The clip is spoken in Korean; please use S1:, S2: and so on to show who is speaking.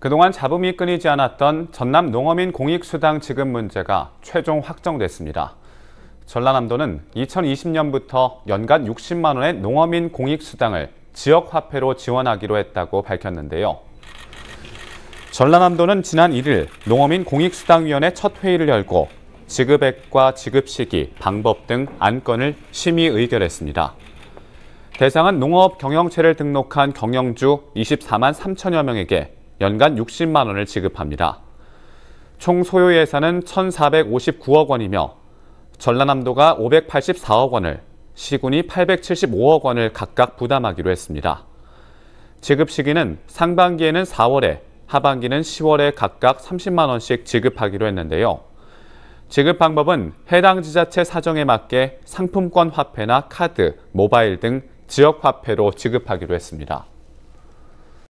S1: 그동안 잡음이 끊이지 않았던 전남 농어민 공익수당 지급 문제가 최종 확정됐습니다. 전라남도는 2020년부터 연간 60만 원의 농어민 공익수당을 지역화폐로 지원하기로 했다고 밝혔는데요. 전라남도는 지난 1일 농어민 공익수당위원회 첫 회의를 열고 지급액과 지급 시기, 방법 등 안건을 심의 의결했습니다. 대상은 농업 경영체를 등록한 경영주 24만 3천여 명에게 연간 60만 원을 지급합니다. 총 소요 예산은 1,459억 원이며 전라남도가 584억 원을, 시군이 875억 원을 각각 부담하기로 했습니다. 지급 시기는 상반기에는 4월에, 하반기는 10월에 각각 30만 원씩 지급하기로 했는데요. 지급 방법은 해당 지자체 사정에 맞게 상품권 화폐나 카드, 모바일 등 지역 화폐로 지급하기로 했습니다.